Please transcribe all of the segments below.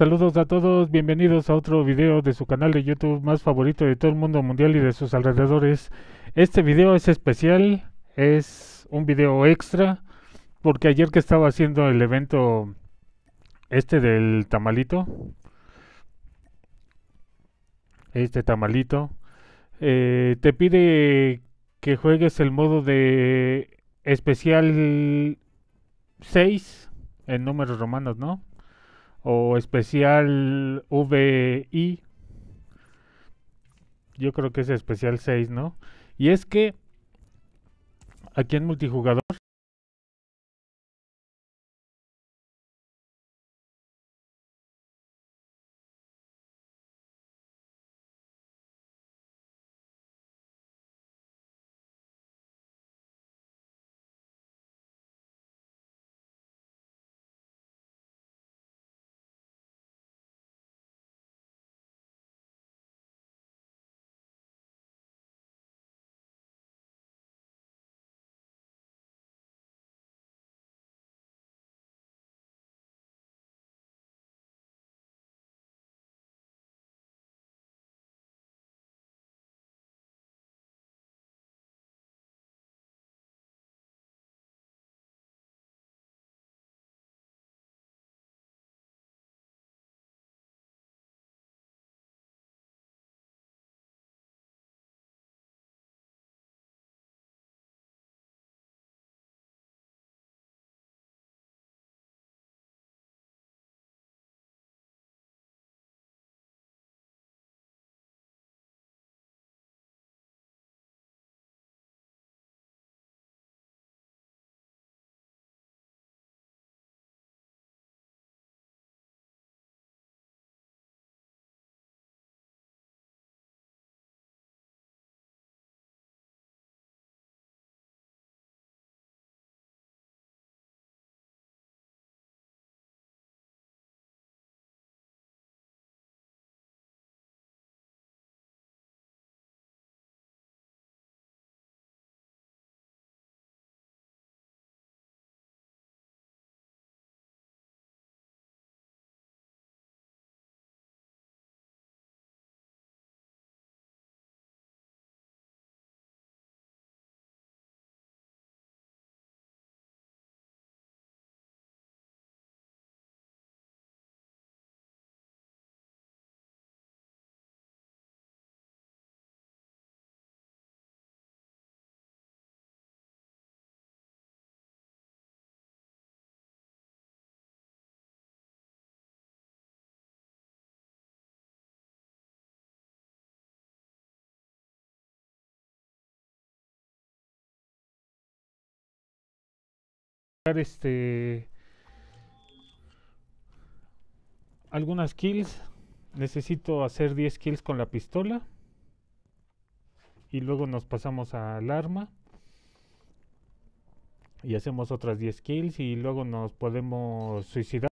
Saludos a todos, bienvenidos a otro video de su canal de YouTube más favorito de todo el mundo mundial y de sus alrededores. Este video es especial, es un video extra, porque ayer que estaba haciendo el evento este del tamalito, este tamalito, eh, te pide que juegues el modo de especial 6 en números romanos, ¿no? o especial VI. Yo creo que es especial 6, ¿no? Y es que aquí en multijugador este algunas kills necesito hacer 10 kills con la pistola y luego nos pasamos al arma y hacemos otras 10 kills y luego nos podemos suicidar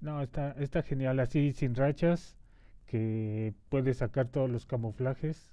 No, está, está genial, así sin rachas, que puede sacar todos los camuflajes